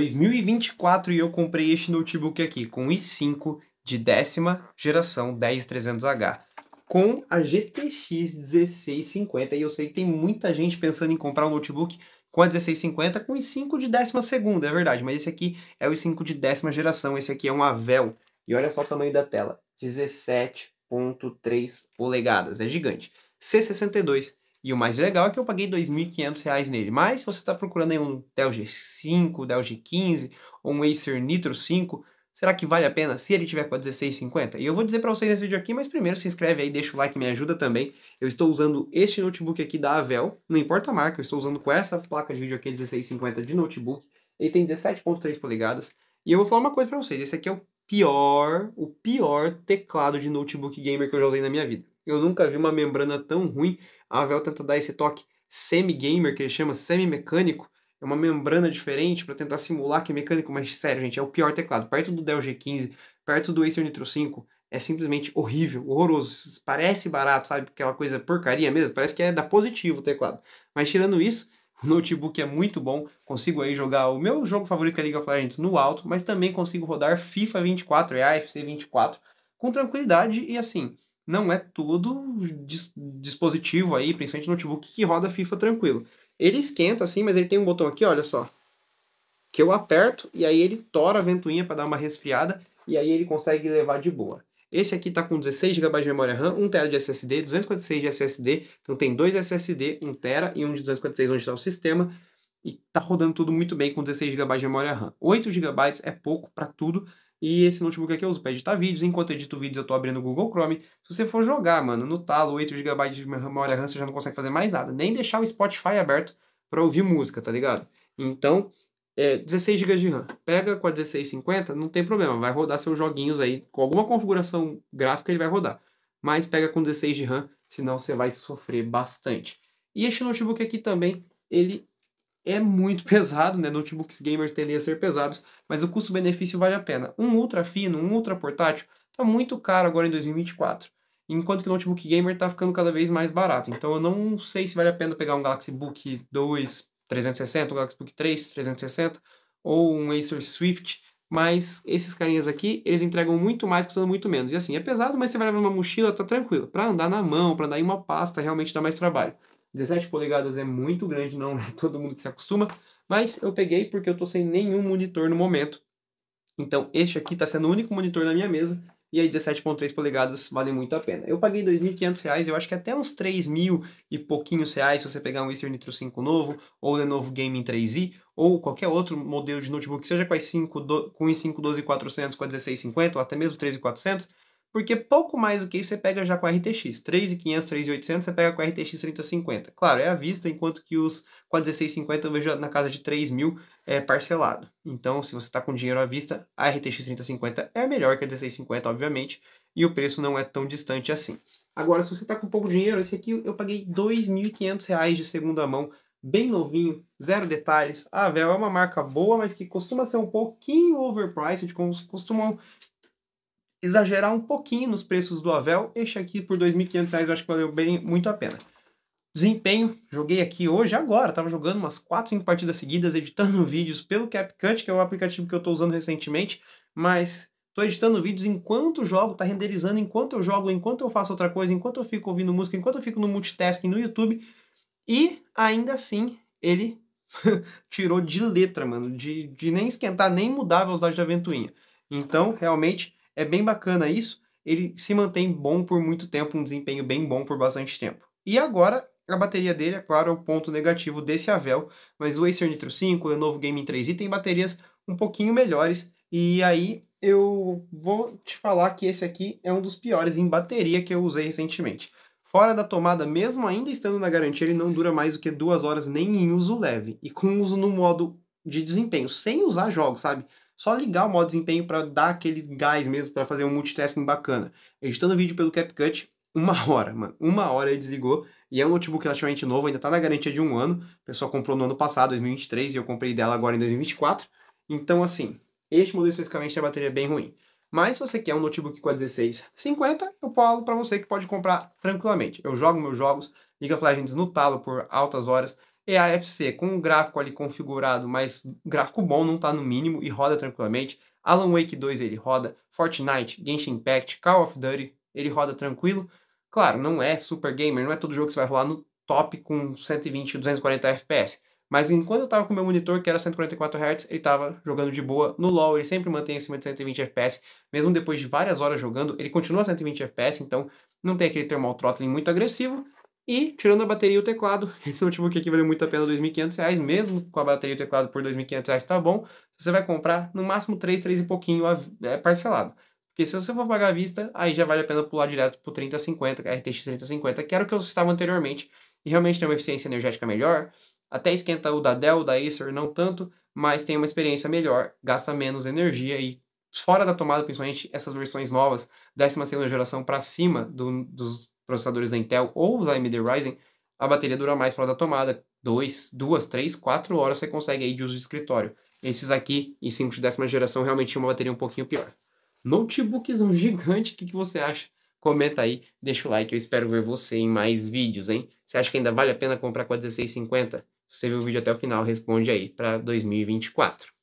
2024 e eu comprei este notebook aqui com i5 de décima geração 10300H com a GTX 1650 e eu sei que tem muita gente pensando em comprar um notebook com a 1650 com i5 de décima segunda, é verdade, mas esse aqui é o i5 de décima geração, esse aqui é um Avel e olha só o tamanho da tela, 17.3 polegadas, é gigante. C62 e o mais legal é que eu paguei R$ 2.500 nele. Mas se você está procurando aí um Dell G5, Dell G15 ou um Acer Nitro 5, será que vale a pena se ele tiver com a 1650? E eu vou dizer para vocês nesse vídeo aqui, mas primeiro se inscreve aí, deixa o like, me ajuda também. Eu estou usando este notebook aqui da Avel, não importa a marca, eu estou usando com essa placa de vídeo aqui 1650 de notebook. Ele tem 17.3 polegadas. E eu vou falar uma coisa para vocês, esse aqui é o pior, o pior teclado de notebook gamer que eu já usei na minha vida. Eu nunca vi uma membrana tão ruim. A Avel tenta dar esse toque semi-gamer, que ele chama semi-mecânico. É uma membrana diferente para tentar simular que é mecânico, mas sério, gente, é o pior teclado. Perto do Dell G15, perto do Acer Nitro 5, é simplesmente horrível, horroroso. Parece barato, sabe? Aquela coisa porcaria mesmo. Parece que é da positivo o teclado. Mas tirando isso, o notebook é muito bom, consigo aí jogar o meu jogo favorito que é League of Legends no alto, mas também consigo rodar FIFA 24 e AFC é 24 com tranquilidade e assim, não é todo dis dispositivo aí, principalmente notebook, que roda FIFA tranquilo. Ele esquenta assim, mas ele tem um botão aqui, olha só, que eu aperto e aí ele tora a ventoinha para dar uma resfriada e aí ele consegue levar de boa. Esse aqui está com 16 GB de memória RAM, 1 TB de SSD, 256 de SSD, então tem dois SSD, 1 TB e um de 256 onde está o sistema, e está rodando tudo muito bem com 16 GB de memória RAM. 8 GB é pouco para tudo, e esse notebook aqui eu uso para editar vídeos. Enquanto eu edito vídeos, eu estou abrindo o Google Chrome. Se você for jogar, mano, no talo, 8 GB de memória RAM, você já não consegue fazer mais nada. Nem deixar o Spotify aberto para ouvir música, tá ligado? Então, é, 16 GB de RAM. Pega com a 1650, não tem problema. Vai rodar seus joguinhos aí. Com alguma configuração gráfica, ele vai rodar. Mas pega com 16 de RAM, senão você vai sofrer bastante. E este notebook aqui também, ele é muito pesado, né? Notebooks gamers tendem a ser pesados, mas o custo-benefício vale a pena. Um ultra fino, um ultra portátil, tá muito caro agora em 2024. Enquanto que o notebook gamer tá ficando cada vez mais barato. Então eu não sei se vale a pena pegar um Galaxy Book 2 360, um Galaxy Book 3 360 ou um Acer Swift, mas esses carinhas aqui, eles entregam muito mais custando muito menos. E assim, é pesado, mas você vai levar uma mochila, tá tranquilo. Para andar na mão, para andar em uma pasta, realmente dá mais trabalho. 17 polegadas é muito grande, não é todo mundo que se acostuma, mas eu peguei porque eu tô sem nenhum monitor no momento. Então, este aqui está sendo o único monitor na minha mesa, e aí 17.3 polegadas vale muito a pena. Eu paguei R$ 2.500, eu acho que até uns 3 mil e pouquinhos reais se você pegar um Acer Nitro 5 novo, ou o Lenovo Gaming 3i, ou qualquer outro modelo de notebook, seja com, i5, do, com i5 12400, com a 1650, ou até mesmo 13400, porque pouco mais do que isso você pega já com a RTX. 3,500, 3,800 você pega com a RTX 3050. Claro, é à vista, enquanto que os com a 1650 eu vejo na casa de 3 mil é, parcelado. Então, se você está com dinheiro à vista, a RTX 3050 é melhor que a 1650, obviamente, e o preço não é tão distante assim. Agora, se você está com pouco dinheiro, esse aqui eu paguei R$ reais de segunda mão, bem novinho, zero detalhes. A Vel é uma marca boa, mas que costuma ser um pouquinho overpriced, costumam exagerar um pouquinho nos preços do Avel. Este aqui por R$ 2.500 eu acho que valeu bem, muito a pena. Desempenho, joguei aqui hoje, agora, estava jogando umas 4, 5 partidas seguidas, editando vídeos pelo CapCut, que é o aplicativo que eu estou usando recentemente, mas estou editando vídeos enquanto jogo, está renderizando enquanto eu jogo, enquanto eu faço outra coisa, enquanto eu fico ouvindo música, enquanto eu fico no multitasking no YouTube, e ainda assim ele tirou de letra, mano, de, de nem esquentar, nem mudar a velocidade da ventoinha. Então, realmente, é bem bacana isso. Ele se mantém bom por muito tempo, um desempenho bem bom por bastante tempo. E agora, a bateria dele, é claro, é o ponto negativo desse Avel, mas o Acer Nitro 5, o Lenovo Gaming 3 e tem baterias um pouquinho melhores, e aí eu vou te falar que esse aqui é um dos piores em bateria que eu usei recentemente. Fora da tomada, mesmo ainda estando na garantia, ele não dura mais do que duas horas nem em uso leve, e com uso no modo de desempenho, sem usar jogos, sabe? só ligar o modo desempenho para dar aquele gás mesmo, para fazer um multitasking bacana. Editando vídeo pelo CapCut, uma hora, mano. Uma hora ele desligou. E é um notebook relativamente novo, ainda tá na garantia de um ano. A pessoa comprou no ano passado, 2023, e eu comprei dela agora em 2024. Então, assim, este modelo especificamente é a bateria é bem ruim. Mas se você quer um notebook com a 1650, eu falo para você que pode comprar tranquilamente. Eu jogo meus jogos, liga a flagem no talo por altas horas, EAFC, é com um gráfico ali configurado, mas gráfico bom, não está no mínimo e roda tranquilamente. Alan Wake 2 ele roda, Fortnite, Genshin Impact, Call of Duty, ele roda tranquilo. Claro, não é super gamer, não é todo jogo que você vai rolar no top com 120, 240 FPS. Mas enquanto eu tava com meu monitor, que era 144 Hz, ele tava jogando de boa. No LoL, ele sempre mantém acima de 120 FPS. Mesmo depois de várias horas jogando, ele continua 120 FPS, então não tem aquele thermal throttling muito agressivo. E, tirando a bateria e o teclado, esse notebook aqui valeu muito a pena R$ 2.500, mesmo com a bateria e o teclado por R$ 2.500 tá bom, você vai comprar no máximo 3, 3 e pouquinho é, parcelado. Porque se você for pagar à vista, aí já vale a pena pular direto pro 3050, RTX 3050, que era o que eu estava anteriormente, e realmente tem uma eficiência energética melhor, até esquenta o da Dell, o da Acer, não tanto, mas tem uma experiência melhor, gasta menos energia e fora da tomada, principalmente essas versões novas, 16 segunda geração para cima do, dos processadores da Intel ou os AMD Ryzen, a bateria dura mais para da tomada. Dois, duas, três, quatro horas você consegue aí de uso de escritório. Esses aqui, em 5 de décima geração, realmente tinha uma bateria um pouquinho pior. Notebookzão gigante, o que, que você acha? Comenta aí, deixa o like, eu espero ver você em mais vídeos, hein? Você acha que ainda vale a pena comprar com a 1650? Se você viu o vídeo até o final, responde aí para 2024.